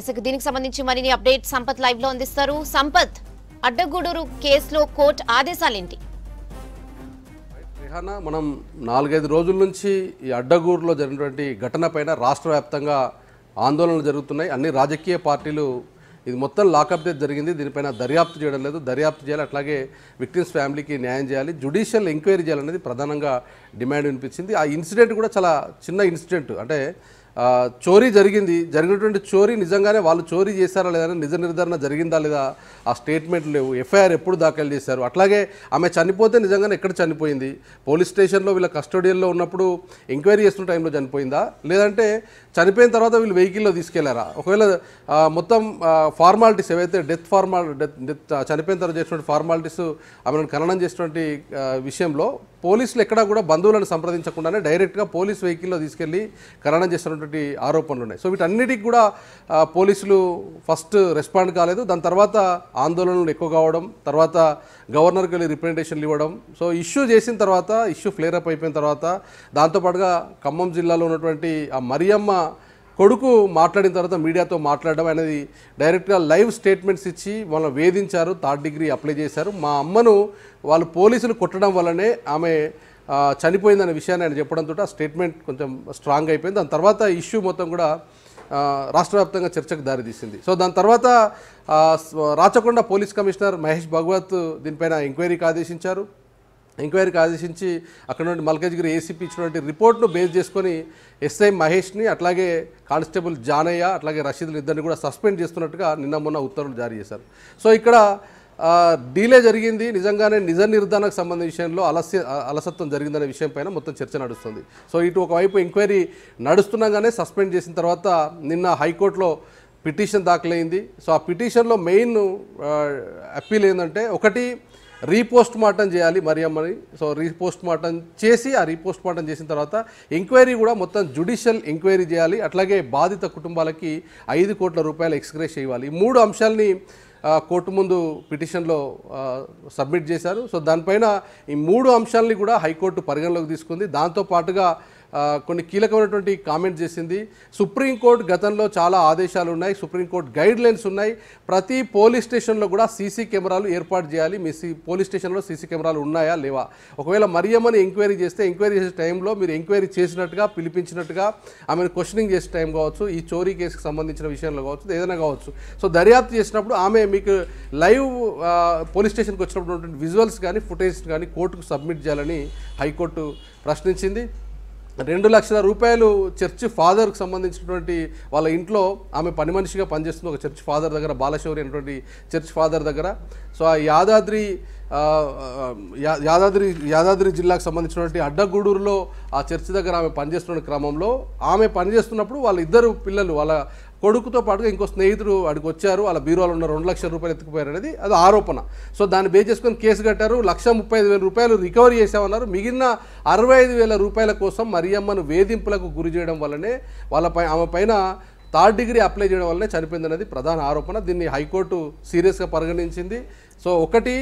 ఎస్ఎక్ దీనికి సంబంధించి మరిన్ని అప్డేట్ సంపత్ లైవ్ లో అందిస్తారు సంపత్ అడ్డగూడూరు కేసులో కోర్టు ఏంటి రిహానా మనం నాలుగైదు రోజుల నుంచి ఈ అడ్డగూరులో జరిగినటువంటి ఘటన పైన రాష్ట్ర వ్యాప్తంగా ఆందోళనలు జరుగుతున్నాయి అన్ని రాజకీయ పార్టీలు ఇది మొత్తం లాకప్ డేట్ జరిగింది దీనిపైన దర్యాప్తు చేయడం లేదు దర్యాప్తు చేయాలి అట్లాగే విక్టిమ్స్ ఫ్యామిలీకి న్యాయం చేయాలి జుడిషియల్ ఎంక్వైరీ చేయాలనేది ప్రధానంగా డిమాండ్ వినిపించింది ఆ ఇన్సిడెంట్ కూడా చాలా చిన్న ఇన్సిడెంట్ అంటే చోరీ జరిగింది జరిగినటువంటి చోరీ నిజంగానే వాళ్ళు చోరీ చేశారా లేదా నిజ నిర్ధారణ జరిగిందా లేదా ఆ స్టేట్మెంట్ లేవు ఎఫ్ఐఆర్ ఎప్పుడు దాఖలు చేశారు అట్లాగే ఆమె చనిపోతే నిజంగానే ఎక్కడ చనిపోయింది పోలీస్ స్టేషన్లో వీళ్ళ కస్టడీలో ఉన్నప్పుడు ఎంక్వైరీ చేస్తున్న టైంలో చనిపోయిందా లేదంటే చనిపోయిన తర్వాత వీళ్ళు వెహికల్లో తీసుకెళ్లారా ఒకవేళ మొత్తం ఫార్మాలిటీస్ ఏవైతే డెత్ ఫార్మా డెత్ డెత్ చనిపోయిన తర్వాత చేసినటువంటి ఫార్మాలిటీస్ ఆమెను ఖననం చేసినటువంటి విషయంలో పోలీసులు ఎక్కడా కూడా బంధువులను సంప్రదించకుండానే డైరెక్ట్గా పోలీస్ వెహికల్లో తీసుకెళ్ళి ఖననం చేస్తున్నటువంటి అనేటువంటి ఆరోపణలు ఉన్నాయి సో వీటన్నిటికి కూడా పోలీసులు ఫస్ట్ రెస్పాండ్ కాలేదు దాని తర్వాత ఆందోళనలు ఎక్కువ కావడం తర్వాత గవర్నర్కి వెళ్ళి రిప్రజెంటేషన్లు ఇవ్వడం సో ఇష్యూ చేసిన తర్వాత ఇష్యూ ఫ్లేర్ అప్ అయిపోయిన తర్వాత దాంతోపాటుగా ఖమ్మం జిల్లాలో ఉన్నటువంటి ఆ మరియమ్మ కొడుకు మాట్లాడిన తర్వాత మీడియాతో మాట్లాడడం అనేది డైరెక్ట్గా లైవ్ స్టేట్మెంట్స్ ఇచ్చి వాళ్ళని వేధించారు థర్డ్ డిగ్రీ అప్లై చేశారు మా అమ్మను వాళ్ళు పోలీసులు కొట్టడం వల్లనే ఆమె చనిపోయిందనే విషయాన్ని ఆయన చెప్పడంతో ఆ స్టేట్మెంట్ కొంచెం స్ట్రాంగ్ అయిపోయింది దాని తర్వాత ఇష్యూ మొత్తం కూడా రాష్ట్ర వ్యాప్తంగా చర్చకు దారితీసింది సో దాని తర్వాత రాచకొండ పోలీస్ కమిషనర్ మహేష్ భగవత్ దీనిపైన ఎంక్వైరీకి ఆదేశించారు ఎంక్వైరీకి ఆదేశించి అక్కడ నుండి మల్కేజ్గిరి ఏసీపీ ఇచ్చినటువంటి రిపోర్ట్ను బేస్ చేసుకొని ఎస్ఐ మహేష్ని అట్లాగే కానిస్టేబుల్ జానయ్య అట్లాగే రషీదులు ఇద్దరిని కూడా సస్పెండ్ చేస్తున్నట్టుగా నిన్న మొన్న ఉత్తర్వులు జారీ చేశారు సో ఇక్కడ డీలే జరిగింది నిజంగానే నిజ నిర్ధారణకు సంబంధించిన విషయంలో అలస్య అలసత్వం జరిగిందనే విషయంపైన మొత్తం చర్చ నడుస్తుంది సో ఇటు ఒకవైపు ఎంక్వైరీ నడుస్తుండగానే సస్పెండ్ చేసిన తర్వాత నిన్న హైకోర్టులో పిటిషన్ దాఖలైంది సో ఆ పిటిషన్లో మెయిన్ అప్పీల్ ఏంటంటే ఒకటి రీపోస్ట్ మార్టం చేయాలి మరియమ్మని సో రీపోస్ట్ మార్టం చేసి ఆ రీపోస్ట్ మార్టం చేసిన తర్వాత ఎంక్వైరీ కూడా మొత్తం జుడిషియల్ ఎంక్వైరీ చేయాలి అట్లాగే బాధిత కుటుంబాలకి ఐదు కోట్ల రూపాయలు ఎక్స్గ్రేస్ చేయాలి ఈ మూడు అంశాలని కోర్టు ముందు పిటిషన్లో సబ్మిట్ చేశారు సో దానిపైన ఈ మూడు అంశాలని కూడా హైకోర్టు పరిగణలోకి తీసుకుంది దాంతో పాటుగా కొన్ని కీలకమైనటువంటి కామెంట్ చేసింది సుప్రీంకోర్టు గతంలో చాలా ఆదేశాలు ఉన్నాయి సుప్రీంకోర్టు గైడ్ లైన్స్ ఉన్నాయి ప్రతి పోలీస్ స్టేషన్లో కూడా సీసీ కెమెరాలు ఏర్పాటు చేయాలి మీ పోలీస్ స్టేషన్లో సీసీ కెమెరాలు ఉన్నాయా లేవా ఒకవేళ మరియమ్మని ఎంక్వైరీ చేస్తే ఎంక్వైరీ చేసే టైంలో మీరు ఎంక్వైరీ చేసినట్టుగా పిలిపించినట్టుగా ఆమెను క్వశ్చనింగ్ చేసే టైం కావచ్చు ఈ చోరీ కేసుకి సంబంధించిన విషయంలో కావచ్చు ఏదైనా కావచ్చు సో దర్యాప్తు చేసినప్పుడు ఆమె మీకు లైవ్ పోలీస్ స్టేషన్కి వచ్చినప్పుడు విజువల్స్ కానీ ఫుటేజ్ కానీ కోర్టుకు సబ్మిట్ చేయాలని హైకోర్టు ప్రశ్నించింది రెండు లక్షల రూపాయలు చర్చ్ ఫాదర్కు సంబంధించినటువంటి వాళ్ళ ఇంట్లో ఆమె పని మనిషిగా పనిచేస్తుంది ఒక చర్చ్ ఫాదర్ దగ్గర బాలశౌరి అనేటువంటి చర్చ్ ఫాదర్ దగ్గర సో ఆ యాదాద్రి యాదాద్రి యాదాద్రి జిల్లాకు సంబంధించినటువంటి అడ్డగూడూరులో ఆ చర్చ్ దగ్గర ఆమె పనిచేస్తున్న క్రమంలో ఆమె పనిచేస్తున్నప్పుడు వాళ్ళ ఇద్దరు పిల్లలు వాళ్ళ కొడుకుతో పాటుగా ఇంకో స్నేహితుడు వాడికి వచ్చారు వాళ్ళ బీరోలో ఉన్న రెండు లక్షల రూపాయలు ఎత్తుకుపోయారు అనేది అది ఆరోపణ సో దాన్ని బే చేసుకొని కేసు కట్టారు లక్ష ముప్పై ఐదు వేల రూపాయలు రికవరీ చేశామన్నారు మిగిలిన అరవై ఐదు వేల రూపాయల కోసం మరియమ్మను వేధింపులకు గురి చేయడం వల్లనే వాళ్ళపై ఆమె పైన థర్డ్ డిగ్రీ అప్లై చేయడం వల్లనే చనిపోయిందనేది ప్రధాన ఆరోపణ దీన్ని హైకోర్టు సీరియస్గా పరిగణించింది సో ఒకటి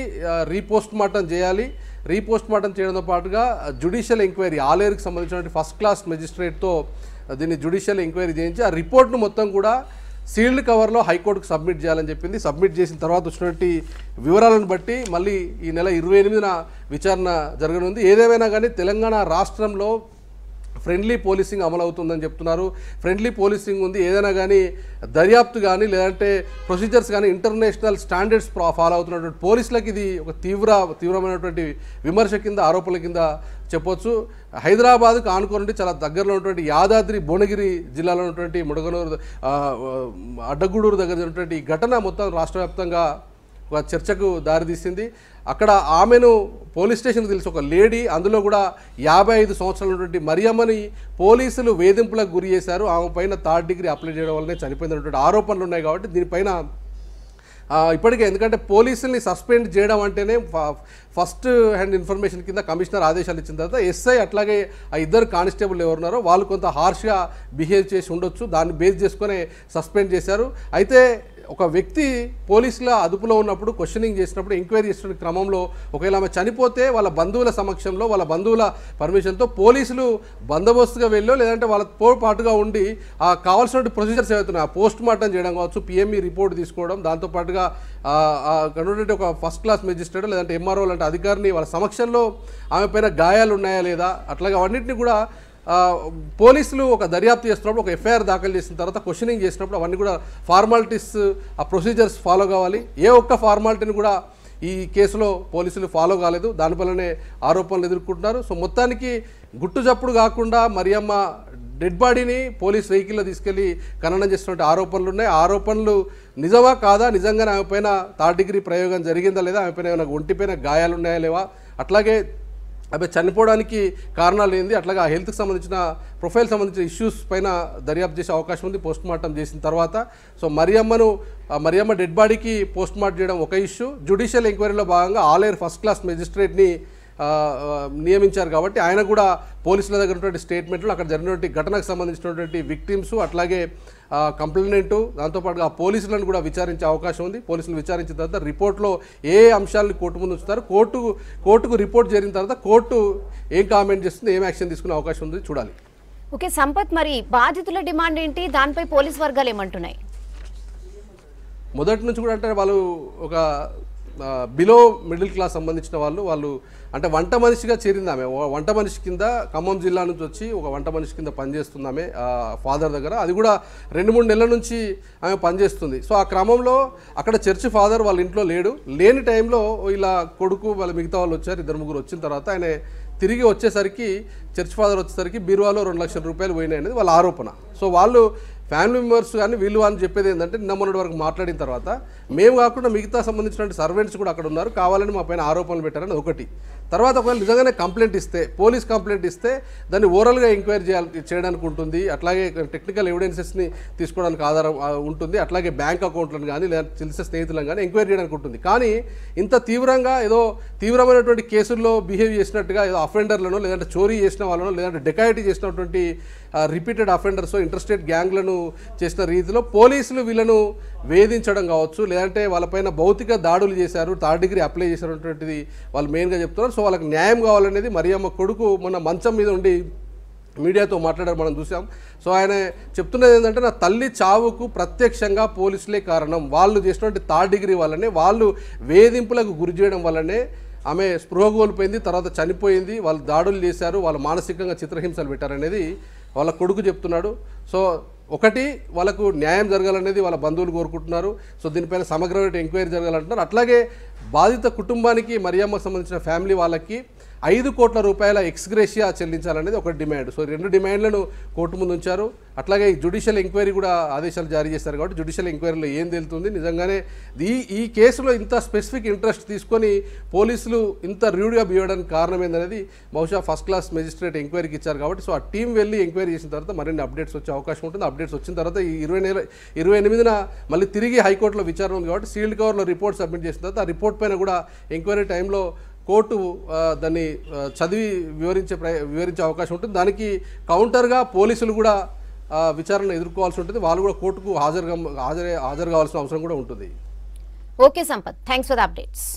రీపోస్ట్ మార్టం చేయాలి రీపోస్ట్ మార్టం చేయడంతో పాటుగా జ్యుడిషియల్ ఎంక్వైరీ ఆలేరుకి సంబంధించినటువంటి ఫస్ట్ క్లాస్ మెజిస్ట్రేట్తో దీన్ని జ్యుడిషియల్ ఎంక్వైరీ చేయించి ఆ రిపోర్ట్ను మొత్తం కూడా సీల్డ్ కవర్లో హైకోర్టుకు సబ్మిట్ చేయాలని చెప్పింది సబ్మిట్ చేసిన తర్వాత వచ్చినటువంటి వివరాలను బట్టి మళ్ళీ ఈ నెల ఇరవై ఎనిమిదిన విచారణ జరగనుంది ఏదేమైనా కానీ తెలంగాణ రాష్ట్రంలో ఫ్రెండ్లీ పోలీసింగ్ అమలవుతుందని చెప్తున్నారు ఫ్రెండ్లీ పోలీసింగ్ ఉంది ఏదైనా కానీ దర్యాప్తు కానీ లేదంటే ప్రొసీజర్స్ కానీ ఇంటర్నేషనల్ స్టాండర్డ్స్ ఫాలో అవుతున్నటువంటి పోలీసులకు ఇది ఒక తీవ్ర తీవ్రమైనటువంటి విమర్శ కింద ఆరోపణల కింద చెప్పొచ్చు హైదరాబాద్కు ఆనుకోనండి చాలా దగ్గరలో ఉన్నటువంటి యాదాద్రి భువనగిరి జిల్లాలో ఉన్నటువంటి ముడగనూరు అడ్డగూడూరు దగ్గర ఉన్నటువంటి ఘటన మొత్తం రాష్ట్ర చర్చకు దారితీసింది అక్కడ ఆమెను పోలీస్ స్టేషన్కి తెలిసి ఒక లేడీ అందులో కూడా యాభై ఐదు సంవత్సరాలటువంటి మరియమ్మని పోలీసులు వేధింపులకు గురి చేశారు ఆమె పైన థర్డ్ డిగ్రీ అప్లై చేయడం వల్లనే చనిపోయినటువంటి ఆరోపణలు ఉన్నాయి కాబట్టి దీనిపైన ఇప్పటికే ఎందుకంటే పోలీసుల్ని సస్పెండ్ చేయడం అంటేనే ఫస్ట్ హ్యాండ్ ఇన్ఫర్మేషన్ కింద కమిషనర్ ఆదేశాలు ఇచ్చిన తర్వాత ఎస్ఐ అట్లాగే ఆ ఇద్దరు కానిస్టేబుల్ ఎవరున్నారో వాళ్ళు కొంత హార్ష్గా బిహేవ్ చేసి ఉండొచ్చు దాన్ని బేస్ చేసుకునే సస్పెండ్ చేశారు అయితే ఒక వ్యక్తి పోలీసుల అదుపులో ఉన్నప్పుడు క్వశ్చనింగ్ చేసినప్పుడు ఎంక్వైరీ చేసిన క్రమంలో ఒకవేళ ఆమె చనిపోతే వాళ్ళ బంధువుల సమక్షంలో వాళ్ళ బంధువుల పర్మిషన్తో పోలీసులు బందోబస్తుగా వెళ్ళో లేదంటే వాళ్ళ పాటుగా ఉండి ఆ కావాల్సిన ప్రొసీజర్స్ ఏవైతున్నాయి పోస్ట్ మార్టం చేయడం కావచ్చు పిఎంఈ రిపోర్ట్ e తీసుకోవడం దాంతోపాటుగా కనుక ఒక ఫస్ట్ క్లాస్ మెజిస్ట్రేట్ లేదంటే ఎంఆర్ఓ లాంటి అధికారిని వాళ్ళ సమక్షంలో ఆమె పైన గాయాలు ఉన్నాయా లేదా అట్లాగే అవన్నింటినీ కూడా పోలీసులు ఒక దర్యాప్తు చేస్తున్నప్పుడు ఒక ఎఫ్ఐఆర్ దాఖలు చేసిన తర్వాత క్వశ్చనింగ్ చేసినప్పుడు అవన్నీ కూడా ఫార్మాలిటీస్ ఆ ప్రొసీజర్స్ ఫాలో కావాలి ఏ ఒక్క ఫార్మాలిటీని కూడా ఈ కేసులో పోలీసులు ఫాలో కాలేదు దానివల్లనే ఆరోపణలు ఎదుర్కొంటున్నారు సో మొత్తానికి గుట్టు చప్పుడు కాకుండా మరియమ్మ డెడ్ బాడీని పోలీస్ వెహికల్లో తీసుకెళ్లి ఖననం చేసినటువంటి ఆరోపణలు ఉన్నాయి ఆరోపణలు నిజమా కాదా నిజంగానే ఆమె పైన థర్డ్ డిగ్రీ ప్రయోగం జరిగిందా లేదా ఆమె పైన ఏమైనా ఒంటిపైన గాయాలున్నాయా లేవా అట్లాగే అవి చనిపోవడానికి కారణాలు ఏంది అట్లాగే ఆ హెల్త్కి సంబంధించిన ప్రొఫైల్ సంబంధించిన ఇష్యూస్ పైన దర్యాప్తు చేసే అవకాశం ఉంది పోస్ట్ మార్టం చేసిన తర్వాత సో మరియమ్మను మరియమ్మ డెడ్ బాడీకి పోస్ట్ మార్టం చేయడం ఒక ఇష్యూ జ్యుడిషియల్ ఎంక్వైరీలో భాగంగా ఆలయర్ ఫస్ట్ క్లాస్ మెజిస్ట్రేట్ని నియమించారు కాబట్టి ఆయన కూడా పోలీసుల దగ్గర ఉన్నటువంటి స్టేట్మెంట్లు అక్కడ జరిగినటువంటి ఘటనకు సంబంధించినటువంటి విక్టిమ్స్ అట్లాగే కంప్లైంట్ దాంతోపాటుగా పోలీసులను కూడా విచారించే అవకాశం ఉంది పోలీసులు విచారించిన తర్వాత రిపోర్ట్లో ఏ అంశాలను కోర్టు ముందు ఉంచుతారు కోర్టు కోర్టుకు రిపోర్ట్ చేరిన తర్వాత కోర్టు ఏం కామెంట్ చేస్తుంది ఏం యాక్షన్ తీసుకునే అవకాశం ఉంది చూడాలి ఓకే సంపత్ మరి బాధితుల డిమాండ్ ఏంటి దానిపై పోలీస్ వర్గాలు ఏమంటున్నాయి మొదటి నుంచి కూడా అంటే వాళ్ళు ఒక బిలో మిడిల్ క్లాస్ సంబంధించిన వాళ్ళు వాళ్ళు అంటే వంట మనిషిగా చేరిందామే వంట మనిషి కింద ఖమ్మం జిల్లా నుంచి వచ్చి ఒక వంట మనిషి కింద పనిచేస్తుందామే ఫాదర్ దగ్గర అది కూడా రెండు మూడు నెలల నుంచి ఆమె పనిచేస్తుంది సో ఆ క్రమంలో అక్కడ చర్చి ఫాదర్ వాళ్ళ ఇంట్లో లేడు లేని టైంలో ఇలా కొడుకు వాళ్ళ మిగతా వాళ్ళు వచ్చారు ఇద్దరు ముగ్గురు వచ్చిన తర్వాత ఆయన తిరిగి వచ్చేసరికి చర్చ్ ఫాదర్ వచ్చేసరికి బీరువాలో రెండు లక్షల రూపాయలు పోయినాయి అనేది వాళ్ళ ఆరోపణ సో వాళ్ళు ఫ్యామిలీ మెంబర్స్ కానీ వీళ్ళు అని చెప్పేది ఏంటంటే నిన్న మొన్నటి వరకు మాట్లాడిన తర్వాత మేము కాకుండా మిగతా సంబంధించినటువంటి సర్వెంట్స్ కూడా అక్కడ ఉన్నారు కావాలని మా పైన ఆరోపణలు పెట్టారని ఒకటి తర్వాత ఒకవేళ నిజంగానే కంప్లైంట్ ఇస్తే పోలీస్ కంప్లైంట్ ఇస్తే దాన్ని ఓరల్గా ఎంక్వైరీ చేయాలి చేయడానికి ఉంటుంది అట్లాగే టెక్నికల్ ఎవిడెన్సెస్ని తీసుకోవడానికి ఆధారం ఉంటుంది అట్లాగే బ్యాంక్ అకౌంట్లను కానీ లేదా తెలిసిన స్నేహితులను కానీ ఎంక్వైరీ చేయడానికి ఉంటుంది కానీ ఇంత తీవ్రంగా ఏదో తీవ్రమైనటువంటి కేసుల్లో బిహేవ్ చేసినట్టుగా ఏదో అఫెండర్లను లేదంటే చోరీ చేసిన వాళ్ళను లేదంటే డెకాయిటీ చేసినటువంటి రిపీటెడ్ అఫెండర్స్ ఇంటర్స్టేట్ గ్యాంగ్లను చేసిన రీతిలో పోలీసులు వీళ్ళను వేధించడం కావచ్చు లేదంటే వాళ్ళపైన భౌతిక దాడులు చేశారు థర్డ్ డిగ్రీ అప్లై చేసినటువంటిది వాళ్ళు మెయిన్గా చెప్తున్నారు సో వాళ్ళకి న్యాయం కావాలనేది మరియమ్మ కొడుకు మన మంచం మీద ఉండి మీడియాతో మాట్లాడారు మనం చూసాం సో ఆయన చెప్తున్నది ఏంటంటే నా తల్లి చావుకు ప్రత్యక్షంగా పోలీసులే కారణం వాళ్ళు చేసినటువంటి థర్డ్ డిగ్రీ వల్లనే వాళ్ళు వేధింపులకు గురి చేయడం వల్లనే ఆమె స్పృహ కోల్పోయింది తర్వాత చనిపోయింది వాళ్ళు దాడులు చేశారు వాళ్ళు మానసికంగా చిత్రహింసలు పెట్టారనేది వాళ్ళ కొడుకు చెప్తున్నాడు సో ఒకటి వాళ్ళకు న్యాయం జరగాలనేది వాళ్ళ బంధువులు కోరుకుంటున్నారు సో దీనిపైన సమగ్రమైన ఎంక్వైరీ జరగాలంటున్నారు అట్లాగే బాధిత కుటుంబానికి మరియమ్మకు సంబంధించిన ఫ్యామిలీ వాళ్ళకి ఐదు కోట్ల రూపాయల ఎక్స్గ్రేషియా చెల్లించాలనేది ఒక డిమాండ్ సో రెండు డిమాండ్లను కోర్టు ముందు ఉంచారు అట్లాగే జుడిషియల్ ఎంక్వైరీ కూడా ఆదేశాలు జారీ చేశారు కాబట్టి జుడిషియల్ ఎంక్వైరీలో ఏం తెలుతుంది నిజంగానే ఈ ఈ కేసులో ఇంత స్పెసిఫిక్ ఇంట్రెస్ట్ తీసుకొని పోలీసులు ఇంత రూడ్గా బీయడానికి కారణం ఏందనేది బహుశా ఫస్ట్ క్లాస్ మెజిస్ట్రేట్ ఎంక్వైరీకి ఇచ్చారు కాబట్టి సో ఆ టీం వెళ్ళి ఎంక్వైరీ చేసిన తర్వాత మరిన్ని అప్డేట్స్ వచ్చే అవకాశం ఉంటుంది అప్డేట్స్ వచ్చిన తర్వాత ఈ ఇరవై ఇరవై ఎనిమిదిన మళ్ళీ తిరిగి హైకోర్టులో విచారణ ఉంది కాబట్టి సీల్డ్ కవర్లో రిపోర్ట్ సబ్మిట్ చేసిన తర్వాత ఆ రిపోర్ట్ రిపోర్ట్ పైన కూడా ఎంక్వైరీ టైంలో కోర్టు దాన్ని చదివి వివరించే వివరించే అవకాశం ఉంటుంది దానికి కౌంటర్గా పోలీసులు కూడా విచారణ ఎదుర్కోవాల్సి ఉంటుంది వాళ్ళు కూడా కోర్టుకు హాజరు హాజరు హాజరు కావాల్సిన అవసరం కూడా ఉంటుంది okay Sampath thanks for updates